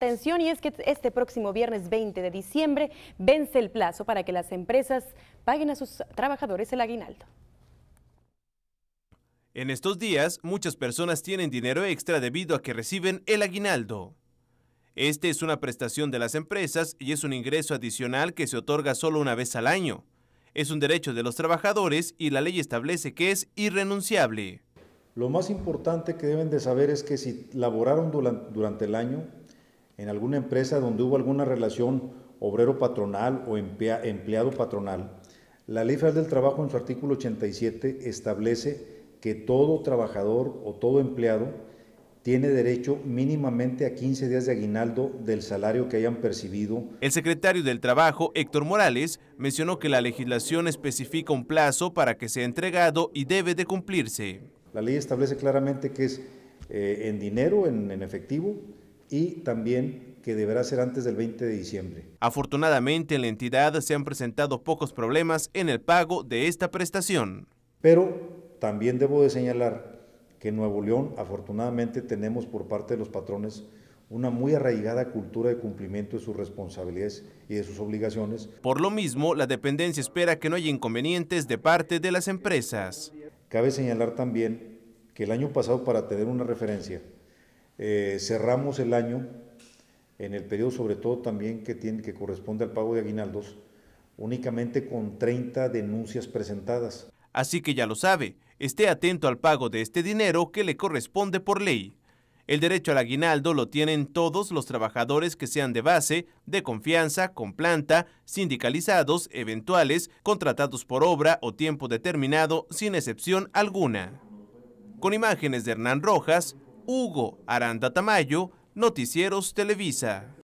Atención y es que este próximo viernes 20 de diciembre vence el plazo para que las empresas paguen a sus trabajadores el aguinaldo. En estos días, muchas personas tienen dinero extra debido a que reciben el aguinaldo. Este es una prestación de las empresas y es un ingreso adicional que se otorga solo una vez al año. Es un derecho de los trabajadores y la ley establece que es irrenunciable. Lo más importante que deben de saber es que si laboraron durante el año, en alguna empresa donde hubo alguna relación obrero-patronal o empleado patronal. La Ley Federal del Trabajo en su artículo 87 establece que todo trabajador o todo empleado tiene derecho mínimamente a 15 días de aguinaldo del salario que hayan percibido. El secretario del Trabajo, Héctor Morales, mencionó que la legislación especifica un plazo para que sea entregado y debe de cumplirse. La ley establece claramente que es eh, en dinero, en efectivo, y también que deberá ser antes del 20 de diciembre. Afortunadamente en la entidad se han presentado pocos problemas en el pago de esta prestación. Pero también debo de señalar que en Nuevo León afortunadamente tenemos por parte de los patrones una muy arraigada cultura de cumplimiento de sus responsabilidades y de sus obligaciones. Por lo mismo, la dependencia espera que no haya inconvenientes de parte de las empresas. Cabe señalar también que el año pasado, para tener una referencia, eh, cerramos el año en el periodo sobre todo también que, tiene, que corresponde al pago de aguinaldos, únicamente con 30 denuncias presentadas. Así que ya lo sabe, esté atento al pago de este dinero que le corresponde por ley. El derecho al aguinaldo lo tienen todos los trabajadores que sean de base, de confianza, con planta, sindicalizados, eventuales, contratados por obra o tiempo determinado, sin excepción alguna. Con imágenes de Hernán Rojas, Hugo Aranda Tamayo, Noticieros Televisa.